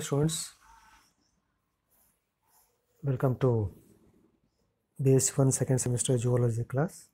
students welcome to bs1 second semester Geology class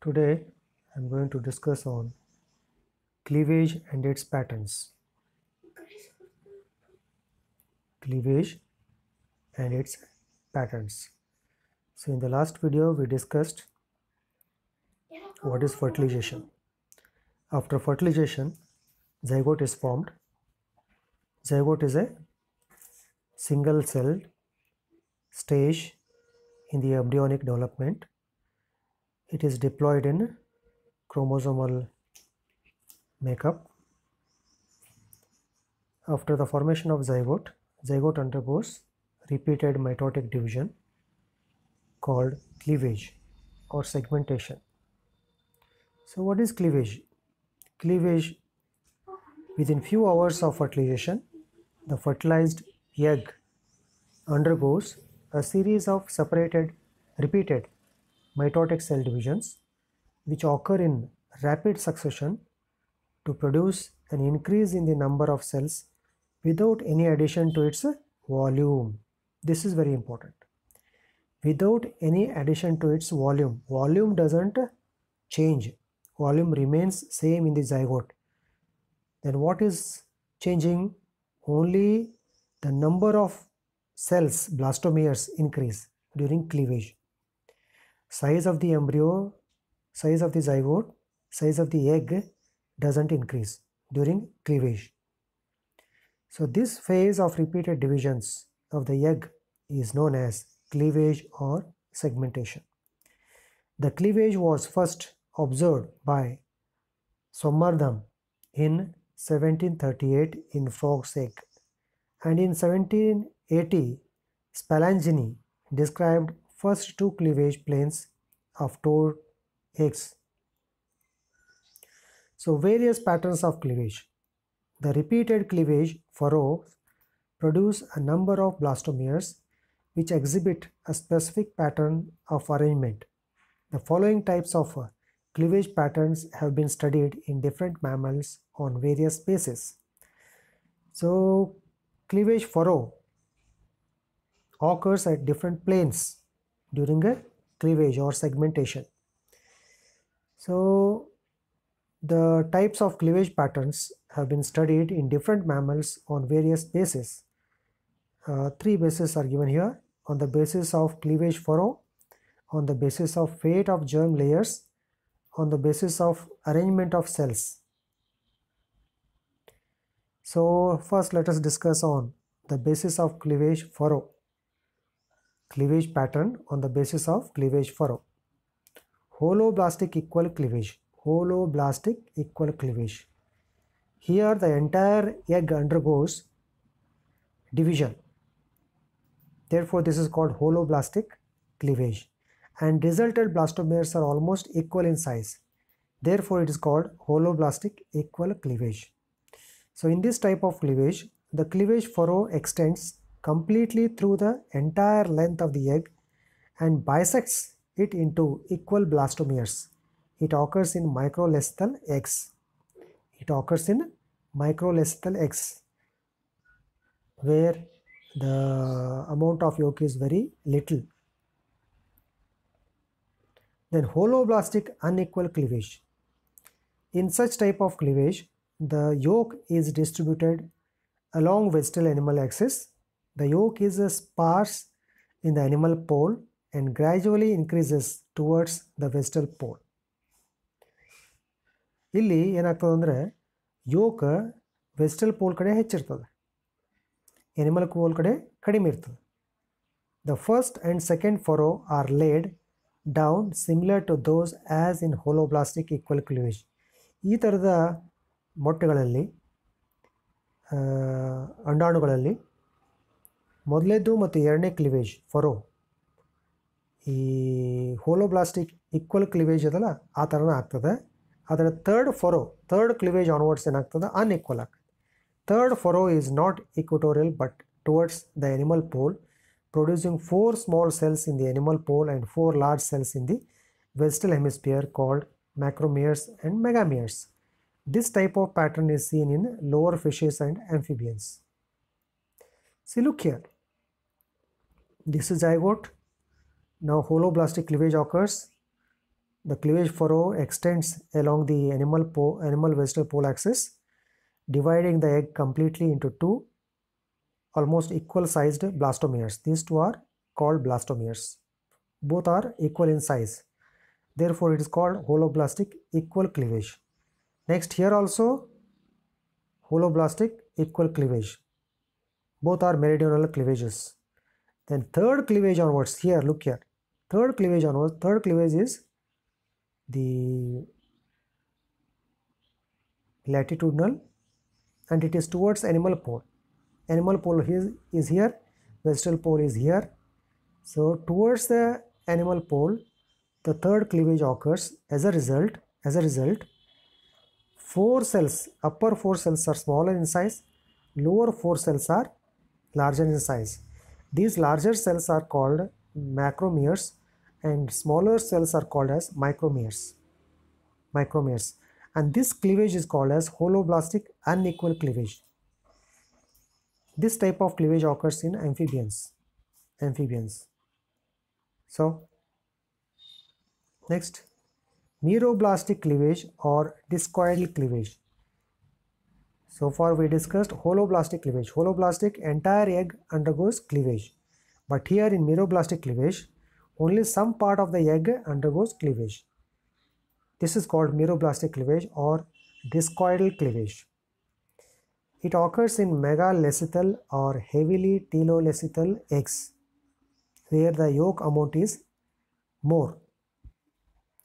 today i'm going to discuss on cleavage and its patterns cleavage and its patterns so in the last video we discussed what is fertilization after fertilization zygote is formed Zygote is a single celled stage in the embryonic development. It is deployed in chromosomal makeup. After the formation of zygote, zygote undergoes repeated mitotic division called cleavage or segmentation. So what is cleavage? Cleavage within few hours of fertilization the fertilized egg undergoes a series of separated repeated mitotic cell divisions which occur in rapid succession to produce an increase in the number of cells without any addition to its volume. This is very important. Without any addition to its volume, volume doesn't change. Volume remains same in the zygote. Then what is changing only the number of cells, blastomeres increase during cleavage. Size of the embryo, size of the zygote, size of the egg doesn't increase during cleavage. So this phase of repeated divisions of the egg is known as cleavage or segmentation. The cleavage was first observed by Somardham in 1738 in egg, And in 1780, Spallanzani described first two cleavage planes of tour eggs. So various patterns of cleavage. The repeated cleavage furrows produce a number of blastomeres which exhibit a specific pattern of arrangement. The following types of uh, cleavage patterns have been studied in different mammals on various spaces. So cleavage furrow occurs at different planes during a cleavage or segmentation. So the types of cleavage patterns have been studied in different mammals on various bases. Uh, three bases are given here on the basis of cleavage furrow, on the basis of fate of germ layers, on the basis of arrangement of cells. So first let us discuss on the basis of cleavage furrow. Cleavage pattern on the basis of cleavage furrow. Holoblastic equal cleavage. Holoblastic equal cleavage. Here the entire egg undergoes division. Therefore this is called holoblastic cleavage and resulted blastomeres are almost equal in size. Therefore it is called holoblastic equal cleavage. So in this type of cleavage, the cleavage furrow extends completely through the entire length of the egg and bisects it into equal blastomeres. It occurs in microlethal eggs. It occurs in microlethal eggs where the amount of yolk is very little. Then holoblastic unequal cleavage. In such type of cleavage, the yolk is distributed along vegetal animal axis. The yolk is sparse in the animal pole and gradually increases towards the vegetal pole. ಇಲ್ಲಿ ಏನಾಗ್ತದೆ ಅಂದರೆ ಯೋಕ vegetal pole ಕಡೆ ಹೆಚ್ಚಿರ್ತದೆ animal pole ಕಡೆ ಕಡಿಮೆ ಇರ್ತದೆ the first and second furrow are laid down similar to those as in holoblastic equal cleavage ಈ ಥರದ ಮೊಟ್ಟೆಗಳಲ್ಲಿ ಅಂಡಾಣುಗಳಲ್ಲಿ ಮೊದಲನೇದು ಮತ್ತು ಎರಡನೇ ಕ್ಲಿವೇಜ್ ಫರೋ ಈ ಹೋಲೋಬ್ಲಾಸ್ಟಿಕ್ ಈಕ್ವಲ್ ಕ್ಲಿವೇಜ್ ಅದಲ್ಲ ಆ ಥರನೇ ಆಗ್ತದೆ ಆದರೆ third furrow third cleavage onwards ಏನಾಗ್ತದೆ ಅನ್ಇಕ್ವಲ್ ಆಗ್ತದೆ third furrow is not equatorial but towards the animal pole producing four small cells in the animal pole and four large cells in the vegetal hemisphere called macromeres and megameres This type of pattern is seen in lower fishes and amphibians. See look here. This is zygote. Now holoblastic cleavage occurs. The cleavage furrow extends along the animal, pole, animal vegetal pole axis, dividing the egg completely into two almost equal sized blastomeres. These two are called blastomeres. Both are equal in size. Therefore, it is called holoblastic equal cleavage. Next here also holoblastic equal cleavage. Both are meridional cleavages. Then third cleavage onwards here look here. Third cleavage onwards third cleavage is the latitudinal and it is towards animal pole. Animal pole is, is here, Vestal pole is here. So towards the animal pole the third cleavage occurs as a result as a result four cells, upper four cells are smaller in size, lower four cells are larger in size. These larger cells are called macromeres and smaller cells are called as micromeres. Micromeres. And this cleavage is called as holoblastic unequal cleavage. This type of cleavage occurs in amphibians. Amphibians. So, next neuroblastic cleavage or discoidal cleavage. So far we discussed holoblastic cleavage. Holoblastic entire egg undergoes cleavage. But here in miroblastic cleavage, only some part of the egg undergoes cleavage. This is called miroblastic cleavage or discoidal cleavage. It occurs in megalecital or heavily telolecital eggs where the yolk amount is more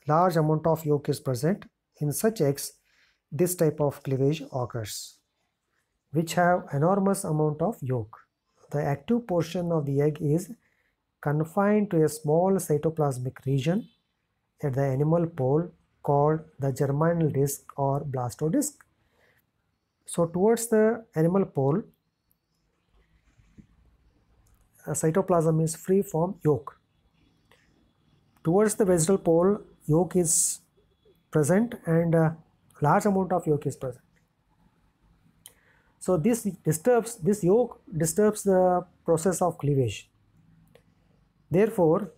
large amount of yolk is present, in such eggs, this type of cleavage occurs, which have enormous amount of yolk. The active portion of the egg is confined to a small cytoplasmic region at the animal pole called the germinal disc or blastodisc. So towards the animal pole, cytoplasm is free from yolk. Towards the vegetal pole, yolk is present and large amount of yolk is present. So this disturbs this yolk disturbs the process of cleavage. Therefore,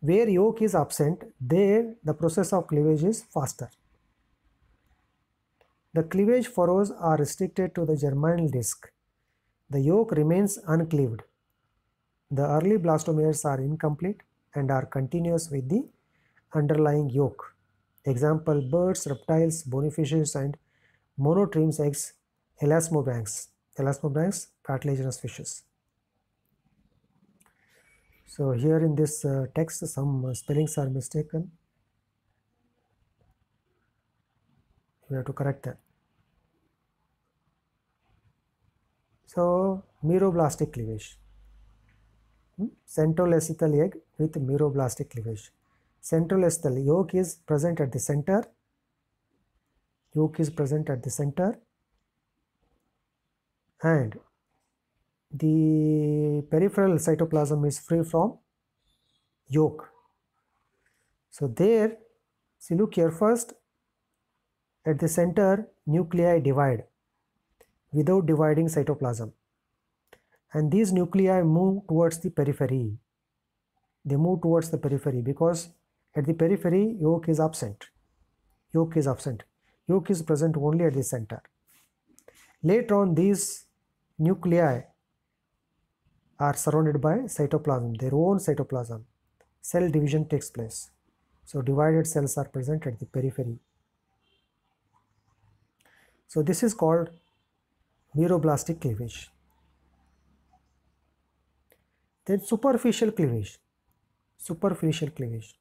where yolk is absent, there the process of cleavage is faster. The cleavage furrows are restricted to the germinal disc. The yolk remains uncleaved. The early blastomeres are incomplete and are continuous with the underlying yolk. Example birds, reptiles, bony fishes, and monotremes eggs, elasmobranchs, elasmobranchs, cartilaginous fishes. So here in this uh, text some uh, spellings are mistaken. We have to correct that. So miroblastic cleavage, hmm? centrolesical egg with miroblastic cleavage central astral yoke is present at the center yoke is present at the center and the peripheral cytoplasm is free from yolk. so there see look here first at the center nuclei divide without dividing cytoplasm and these nuclei move towards the periphery they move towards the periphery because at the periphery, yolk is absent. Yolk is absent. Yolk is present only at the center. Later on, these nuclei are surrounded by cytoplasm, their own cytoplasm. Cell division takes place. So divided cells are present at the periphery. So this is called miroblastic cleavage. Then superficial cleavage. Superficial cleavage.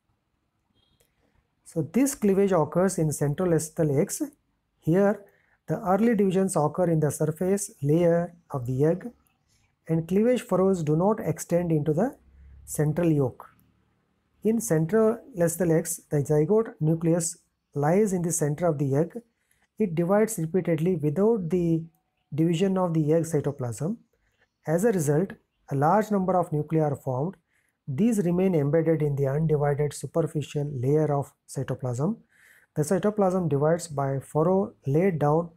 So this cleavage occurs in central centrolacetal eggs. Here the early divisions occur in the surface layer of the egg and cleavage furrows do not extend into the central yolk. In central centrolacetal eggs, the zygote nucleus lies in the center of the egg. It divides repeatedly without the division of the egg cytoplasm. As a result, a large number of nuclei are formed these remain embedded in the undivided superficial layer of cytoplasm. The cytoplasm divides by furrow laid down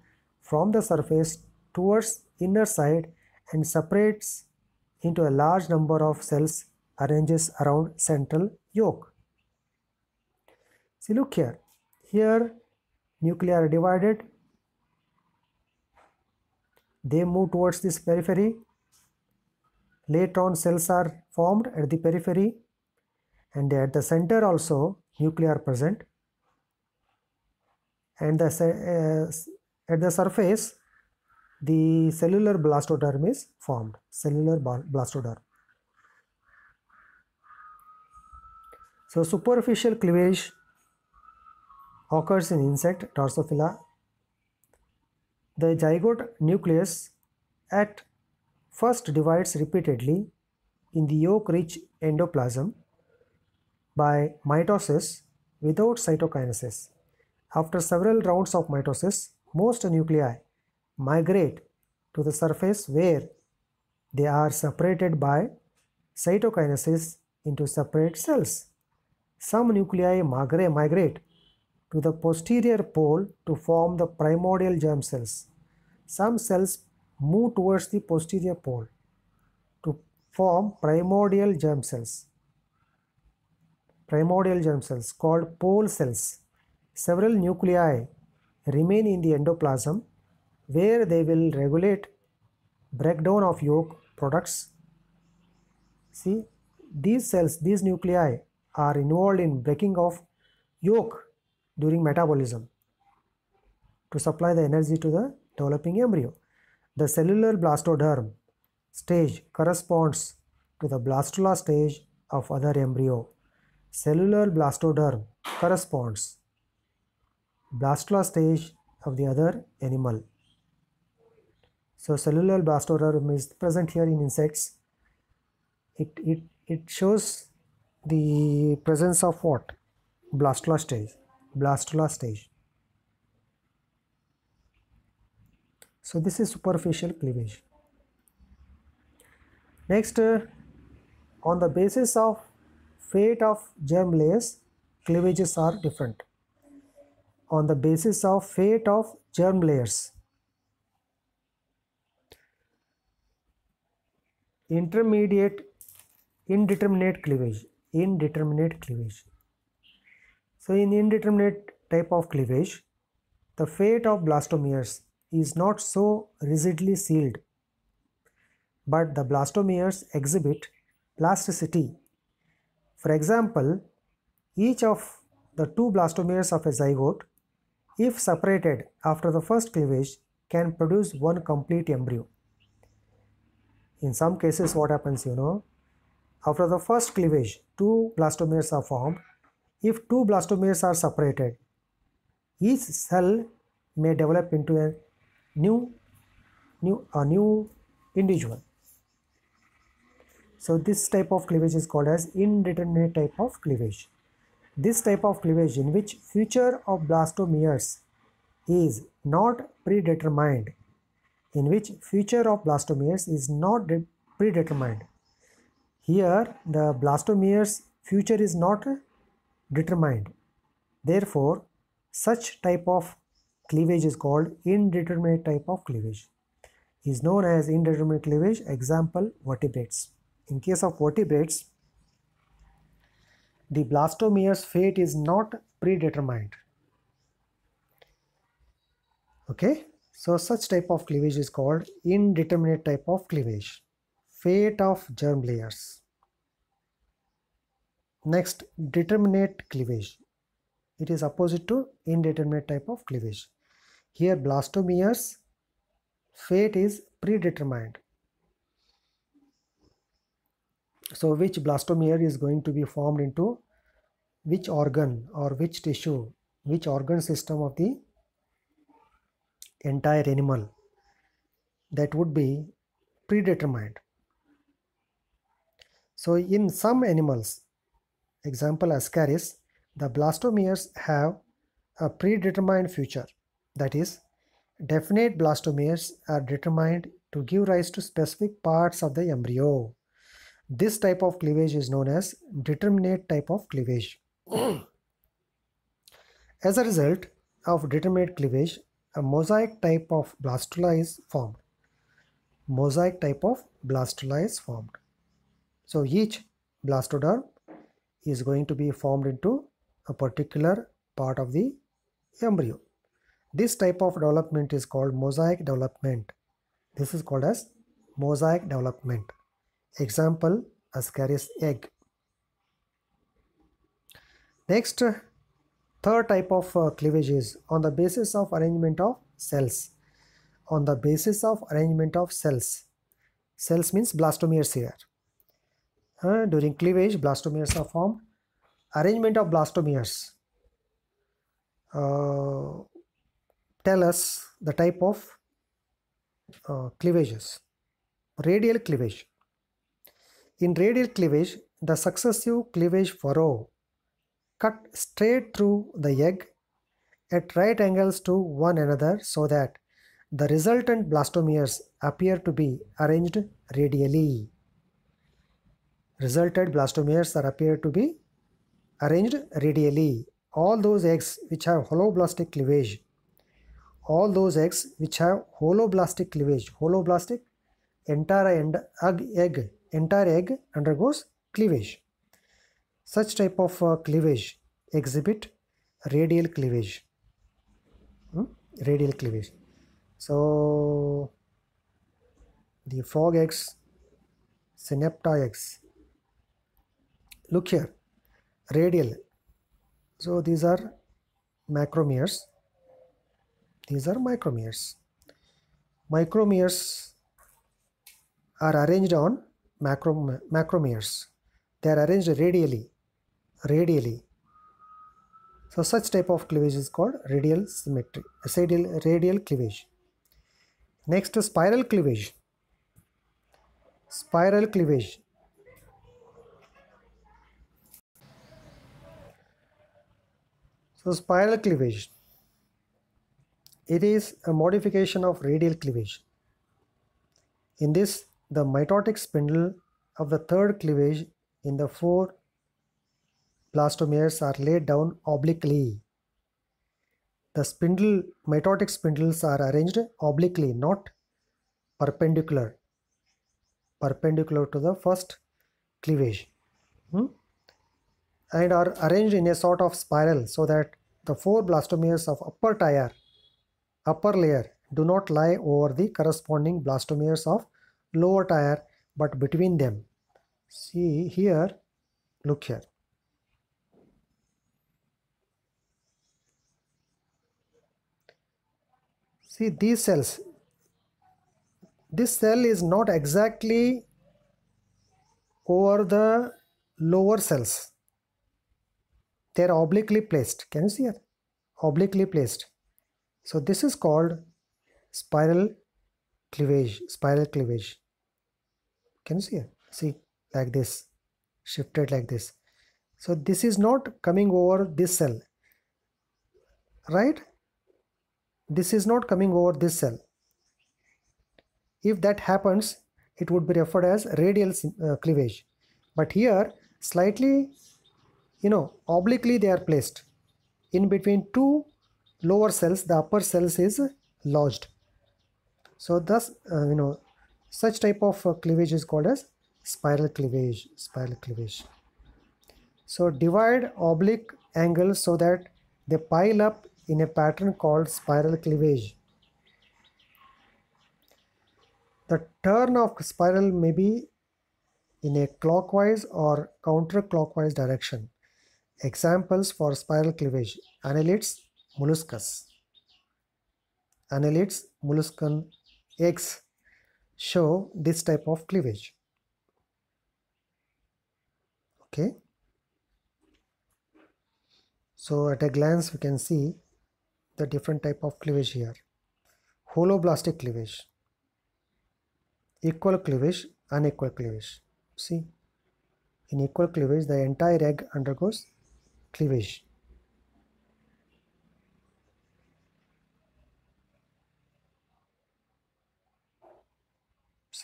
from the surface towards inner side and separates into a large number of cells arranges around central yolk. See look here, here nuclei are divided, they move towards this periphery Later on cells are formed at the periphery and at the center also nuclei are present and the, uh, at the surface the cellular blastoderm is formed cellular blastoderm so superficial cleavage occurs in insect drosophila the zygote nucleus at first divides repeatedly in the yolk-rich endoplasm by mitosis without cytokinesis. After several rounds of mitosis, most nuclei migrate to the surface where they are separated by cytokinesis into separate cells. Some nuclei migrate to the posterior pole to form the primordial germ cells. Some cells move towards the posterior pole to form primordial germ cells. Primordial germ cells called pole cells. Several nuclei remain in the endoplasm where they will regulate breakdown of yolk products. See, these cells, these nuclei are involved in breaking of yolk during metabolism to supply the energy to the developing embryo. The cellular blastoderm stage corresponds to the blastula stage of other embryo. Cellular blastoderm corresponds blastula stage of the other animal. So cellular blastoderm is present here in insects. It, it, it shows the presence of what? blastula stage. Blastula stage. So this is superficial cleavage. Next, uh, on the basis of fate of germ layers, cleavages are different. On the basis of fate of germ layers, intermediate indeterminate cleavage indeterminate cleavage so in indeterminate type of cleavage the fate of blastomeres is not so rigidly sealed, but the blastomeres exhibit plasticity. For example, each of the two blastomeres of a zygote, if separated after the first cleavage, can produce one complete embryo. In some cases, what happens, you know, after the first cleavage, two blastomeres are formed. If two blastomeres are separated, each cell may develop into an new new a new individual so this type of cleavage is called as indeterminate type of cleavage this type of cleavage in which future of blastomeres is not predetermined in which future of blastomeres is not predetermined here the blastomeres future is not determined therefore such type of cleavage is called indeterminate type of cleavage. is known as indeterminate cleavage, example vertebrates. In case of vertebrates, the blastomere's fate is not predetermined. Okay, so such type of cleavage is called indeterminate type of cleavage. Fate of germ layers. Next, determinate cleavage. It is opposite to indeterminate type of cleavage. Here blastomere's fate is predetermined. So which blastomere is going to be formed into which organ or which tissue, which organ system of the entire animal that would be predetermined. So in some animals, example Ascaris, the blastomeres have a predetermined future. That is, definite blastomeres are determined to give rise to specific parts of the embryo. This type of cleavage is known as determinate type of cleavage. as a result of determinate cleavage, a mosaic type of blastula is formed. Mosaic type of blastula is formed. So each blastoderm is going to be formed into a particular part of the embryo. This type of development is called mosaic development. This is called as mosaic development. Example, Ascaris egg. Next, third type of uh, cleavage is on the basis of arrangement of cells. On the basis of arrangement of cells. Cells means blastomeres here. Uh, during cleavage, blastomeres are formed. Arrangement of blastomeres. Uh, tell us the type of uh, cleavages. Radial cleavage. In radial cleavage, the successive cleavage furrow cut straight through the egg at right angles to one another so that the resultant blastomeres appear to be arranged radially. Resultant blastomeres are appear to be arranged radially. All those eggs which have holoblastic cleavage all those eggs which have holoblastic cleavage. Holoblastic, entire egg, entire egg undergoes cleavage. Such type of uh, cleavage exhibit radial cleavage. Hmm? Radial cleavage. So the frog eggs, synapta eggs. Look here, radial. So these are macromeres these are micromeres. Micromeres are arranged on macrom macromeres. They are arranged radially. Radially. So such type of cleavage is called radial symmetry, radial, radial cleavage. Next spiral cleavage. Spiral cleavage. So spiral cleavage. It is a modification of radial cleavage. In this, the mitotic spindle of the third cleavage in the four blastomeres are laid down obliquely. The spindle mitotic spindles are arranged obliquely, not perpendicular, perpendicular to the first cleavage, hmm? and are arranged in a sort of spiral so that the four blastomeres of upper tier upper layer do not lie over the corresponding blastomeres of lower tire but between them. See here, look here. See these cells, this cell is not exactly over the lower cells. They are obliquely placed. Can you see here? Obliquely placed. So this is called spiral cleavage, spiral cleavage. Can you see it? See, like this, shifted like this. So this is not coming over this cell, right? This is not coming over this cell. If that happens, it would be referred as radial uh, cleavage. But here, slightly, you know, obliquely they are placed in between two lower cells the upper cells is lodged so thus uh, you know such type of uh, cleavage is called as spiral cleavage spiral cleavage so divide oblique angles so that they pile up in a pattern called spiral cleavage the turn of spiral may be in a clockwise or counterclockwise direction examples for spiral cleavage annelids molluscus. Annelids molluscan eggs show this type of cleavage. Okay. So at a glance we can see the different type of cleavage here. Holoblastic cleavage, equal cleavage, unequal cleavage. See, in equal cleavage the entire egg undergoes cleavage.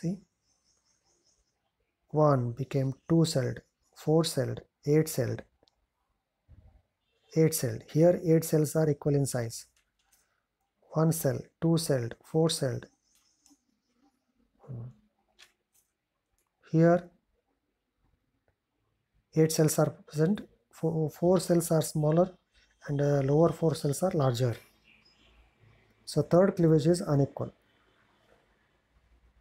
see 1 became 2 celled 4 celled 8 celled 8 celled here 8 cells are equal in size 1 cell 2 celled 4 celled here 8 cells are present 4, cells are smaller and uh, lower 4 cells are larger so third cleavage is unequal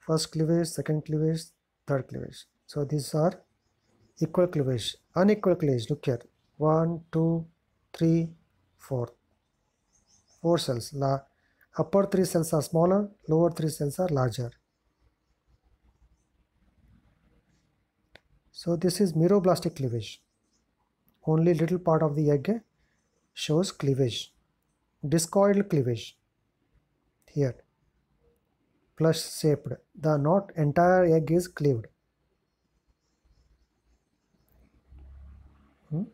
first cleavage second cleavage third cleavage so these are equal cleavage unequal cleavage look here one two three four four cells la upper three cells are smaller lower three cells are larger so this is miroblastic cleavage only little part of the egg shows cleavage discoid cleavage here clutch shaped. The not entire egg is cleaved. Hmm?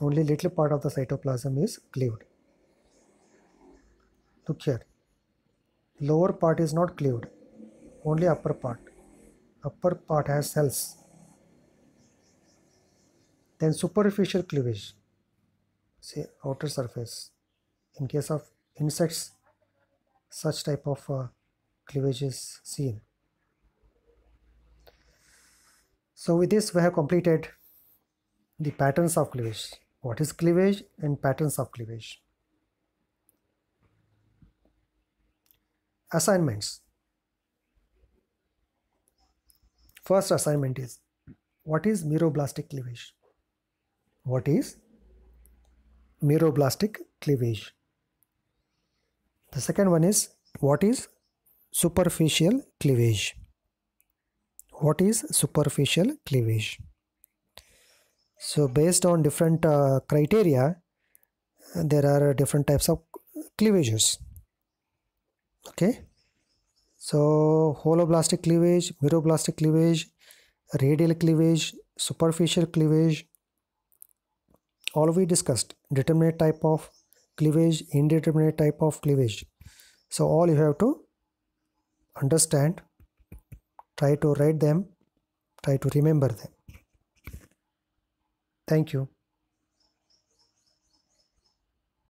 Only little part of the cytoplasm is cleaved. Look here. Lower part is not cleaved. Only upper part. Upper part has cells. Then superficial cleavage. Say outer surface. In case of insects, such type of uh, cleavage is seen. So with this we have completed the patterns of cleavage. What is cleavage and patterns of cleavage. Assignments. First assignment is what is miroblastic cleavage? What is miroblastic cleavage? The second one is what is superficial cleavage. What is superficial cleavage? So based on different uh, criteria, there are different types of cleavages. Okay. So holoblastic cleavage, miroblastic cleavage, radial cleavage, superficial cleavage, all we discussed, determinate type of cleavage, indeterminate type of cleavage. So all you have to understand try to write them try to remember them thank you